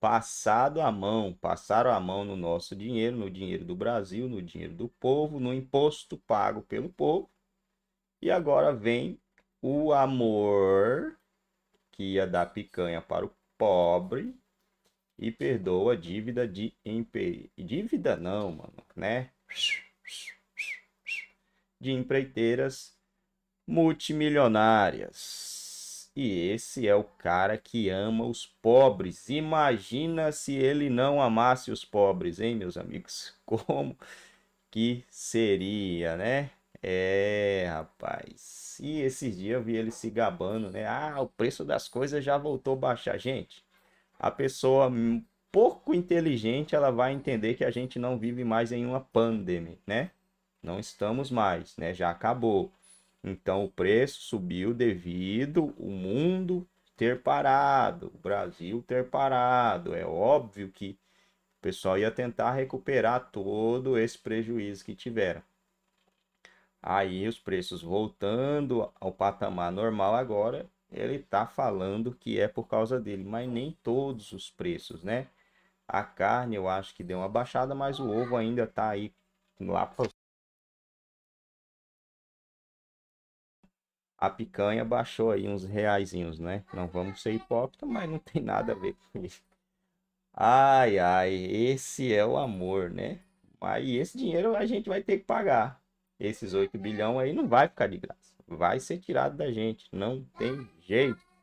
passado a mão, passaram a mão no nosso dinheiro, no dinheiro do Brasil, no dinheiro do povo, no imposto pago pelo povo. E agora vem o amor que ia dar picanha para o pobre e perdoa a dívida de empre... dívida não, mano, né? De empreiteiras multimilionárias. E esse é o cara que ama os pobres. Imagina se ele não amasse os pobres, hein, meus amigos? Como que seria, né? É, rapaz. E esses dias eu vi ele se gabando, né? Ah, o preço das coisas já voltou a baixar. Gente, a pessoa hum, pouco inteligente, ela vai entender que a gente não vive mais em uma pandemia, né? Não estamos mais, né? Já acabou. Então o preço subiu devido o mundo ter parado, o Brasil ter parado. É óbvio que o pessoal ia tentar recuperar todo esse prejuízo que tiveram. Aí os preços voltando ao patamar normal agora, ele está falando que é por causa dele, mas nem todos os preços, né? A carne eu acho que deu uma baixada, mas o ovo ainda está aí lá para a picanha baixou aí uns reaisinhos, né? Não vamos ser hipócritas, mas não tem nada a ver com isso. Ai, ai, esse é o amor, né? Mas esse dinheiro a gente vai ter que pagar. Esses 8 bilhões aí não vai ficar de graça. Vai ser tirado da gente. Não tem jeito.